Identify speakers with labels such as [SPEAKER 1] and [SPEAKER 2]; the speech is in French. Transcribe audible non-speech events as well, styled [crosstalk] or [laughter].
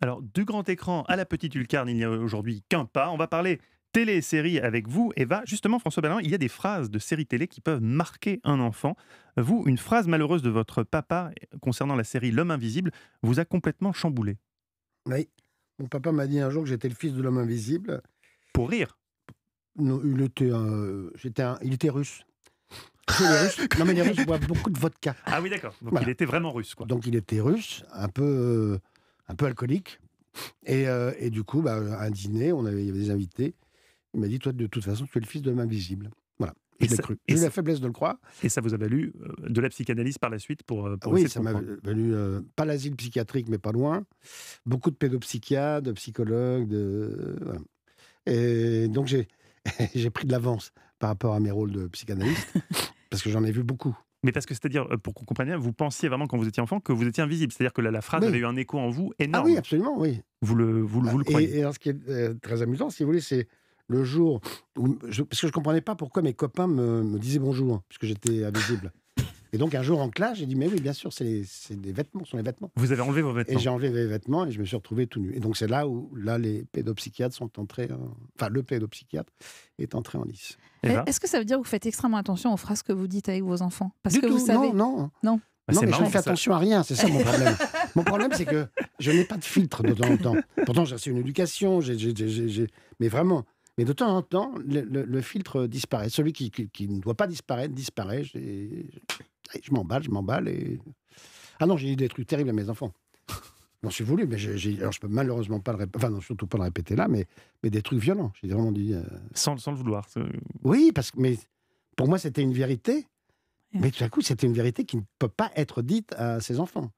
[SPEAKER 1] Alors, du grand écran à la petite lucarne, il n'y a aujourd'hui qu'un pas. On va parler télé série avec vous, Eva. Justement, François Ballin, il y a des phrases de séries télé qui peuvent marquer un enfant. Vous, une phrase malheureuse de votre papa concernant la série L'homme invisible vous a complètement chamboulé.
[SPEAKER 2] Oui. Mon papa m'a dit un jour que j'étais le fils de l'homme invisible. Pour rire non, il, était, euh, il était russe. non mais les Russes [laughs] boivent beaucoup de vodka. Ah oui d'accord. Donc il était vraiment russe Donc il était russe, un peu euh, un peu alcoolique. Et, euh, du coup, bah, un dîner, on avait, il y avait des invités. Il m'a dit, toi, de toute façon, tu es le fils de l'invisible. Voilà. cru. J'ai eu la faiblesse de le croire. Et ça vous a valu euh,
[SPEAKER 1] de la psychanalyse par la suite pour, euh, pour Oui, ça m'a
[SPEAKER 2] valu, pas l'asile psychiatrique, mais pas loin. Beaucoup de pédopsychiatres, de psychologues, de... Et donc [laughs] j'ai pris de l'avance par rapport à mes rôles de psychanalyste, [laughs] parce que j'en ai vu beaucoup. Mais
[SPEAKER 1] parce que c'est-à-dire, euh, pour qu'on comprenne vous pensiez vraiment quand vous étiez enfant que vous étiez invisible. C'est-à-dire que la, phrase avait eu un écho en vous
[SPEAKER 2] énorme. Ah oui, absolument, oui. Vous le, vous, le, bah, croyez. Et, ce qui est euh, très amusant, si vous voulez, c'est le jour où. parce que je ne comprenais pas pourquoi mes copains me disaient bonjour, hein, puisque j'étais invisible. Et donc un jour en classe, j'ai dit, mais oui, bien sûr, c'est des vêtements, ce sont les vêtements. Vous avez enlevé vos vêtements Et j'ai enlevé mes vêtements et je me suis retrouvé tout nu. Et donc c'est là où là, les pédopsychiatres sont entrés, enfin le pédopsychiatre est entré en lice. Eh ben. Est-ce que ça veut dire que vous faites extrêmement attention aux phrases que vous dites avec vos enfants Parce que vous savez... Non, non. non. Bah, non, mais je ne fais attention à rien, c'est ça mon problème. [laughs] mon problème, c'est que je n'ai pas de filtre de temps en temps. Pourtant, j'ai reçu une éducation, j mais vraiment. Mais de temps en temps, le, filtre disparaît. Celui qui, qui, qui, ne doit pas disparaître disparaît je m'emballe, je m'emballe. Et... Ah non, j'ai dit des trucs terribles à mes enfants. [laughs] J'en suis voulu, mais alors je peux malheureusement pas le répéter, enfin non, surtout pas le répéter là, mais, mais des trucs violents. J'ai vraiment dit. Euh, sans, sans, le vouloir. Oui, parce que mais pour moi c'était une vérité, mais tout à coup c'était une vérité qui ne peut pas être dite à ses enfants.